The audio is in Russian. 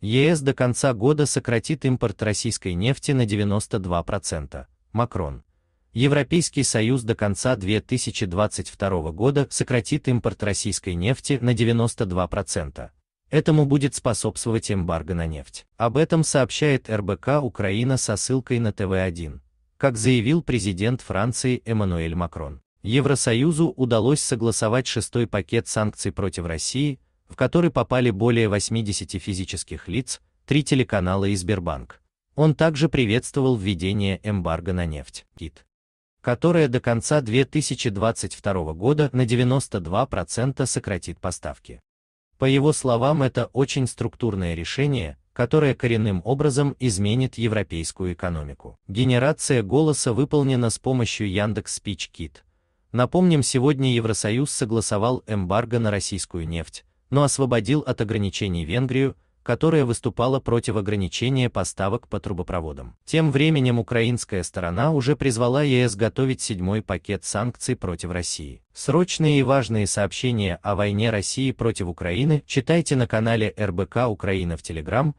ЕС до конца года сократит импорт российской нефти на 92%. Макрон. Европейский Союз до конца 2022 года сократит импорт российской нефти на 92%. Этому будет способствовать эмбарго на нефть. Об этом сообщает РБК Украина со ссылкой на ТВ1. Как заявил президент Франции Эммануэль Макрон, Евросоюзу удалось согласовать шестой пакет санкций против России, в который попали более 80 физических лиц, три телеканала и Сбербанк. Он также приветствовал введение эмбарго на нефть, КИТ, которое до конца 2022 года на 92% сократит поставки. По его словам, это очень структурное решение, которое коренным образом изменит европейскую экономику. Генерация голоса выполнена с помощью Яндекс Speech Kit. Напомним, сегодня Евросоюз согласовал эмбарго на российскую нефть, но освободил от ограничений Венгрию, которая выступала против ограничения поставок по трубопроводам. Тем временем украинская сторона уже призвала ЕС готовить седьмой пакет санкций против России. Срочные и важные сообщения о войне России против Украины читайте на канале РБК Украина в Телеграм,